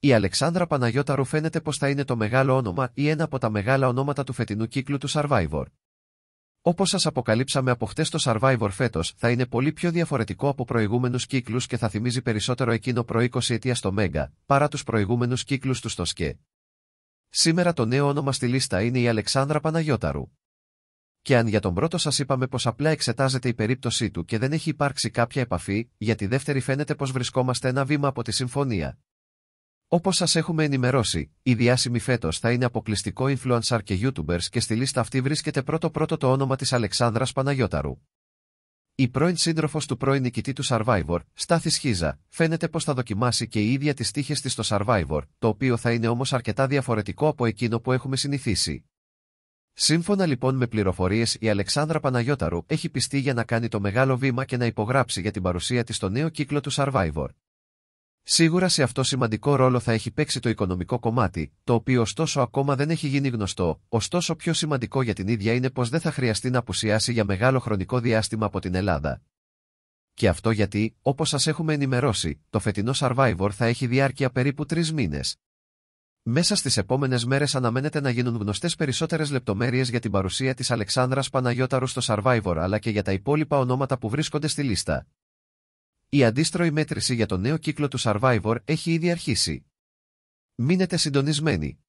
Η Αλεξάνδρα Παναγιώταρου φαίνεται πως θα είναι το μεγάλο όνομα ή ένα από τα μεγάλα ονόματα του φετινού κύκλου του Survivor. Όπως σας αποκαλύψαμε από χτες το Survivor φέτος θα είναι πολύ πιο διαφορετικό από προηγούμενους κύκλους και θα θυμίζει περισσότερο εκείνο προ 20 ετία στο Μέγκα, παρά τους προηγούμενους κύκλους του στο ΣΚΕ. Σήμερα το νέο όνομα στη λίστα είναι η Αλεξάνδρα Παναγιώταρου και αν για τον πρώτο σας είπαμε πως απλά εξετάζεται η περίπτωσή του και δεν έχει υπάρξει κάποια επαφή, για τη δεύτερη φαίνεται πως βρισκόμαστε ένα βήμα από τη συμφωνία. Όπως σας έχουμε ενημερώσει, η διάσημη φέτος θα είναι αποκλειστικό influencer και YouTubers και στη λίστα αυτή βρίσκεται πρώτο-πρώτο το όνομα της Αλεξάνδρας Παναγιώταρου. Η πρώην σύντροφος του πρώην νικητή του Survivor, Στάθη Χίζα, φαίνεται πως θα δοκιμάσει και η ίδια τις τύχε της στο Survivor, το οποίο θα είναι όμως αρκετά διαφορετικό από εκείνο που έχουμε συνηθίσει. Σύμφωνα λοιπόν με πληροφορίες, η Αλεξάνδρα Παναγιώταρου έχει πιστεί για να κάνει το μεγάλο βήμα και να υπογράψει για την παρουσία της στο νέο κύκλο του Survivor. Σίγουρα σε αυτό σημαντικό ρόλο θα έχει παίξει το οικονομικό κομμάτι, το οποίο ωστόσο ακόμα δεν έχει γίνει γνωστό, ωστόσο πιο σημαντικό για την ίδια είναι πως δεν θα χρειαστεί να απουσιάσει για μεγάλο χρονικό διάστημα από την Ελλάδα. Και αυτό γιατί, όπως σας έχουμε ενημερώσει, το φετινό Survivor θα έχει διάρκεια περίπου τρεις μήνες. Μέσα στις επόμενες μέρες αναμένεται να γίνουν γνωστές περισσότερες λεπτομέρειες για την παρουσία της Αλεξάνδρας Παναγιώταρου στο Survivor αλλά και για τα υπόλοιπα ονόματα που βρίσκονται στη λίστα. Η αντίστροη μέτρηση για το νέο κύκλο του Survivor έχει ήδη αρχίσει. Μείνετε συντονισμένοι.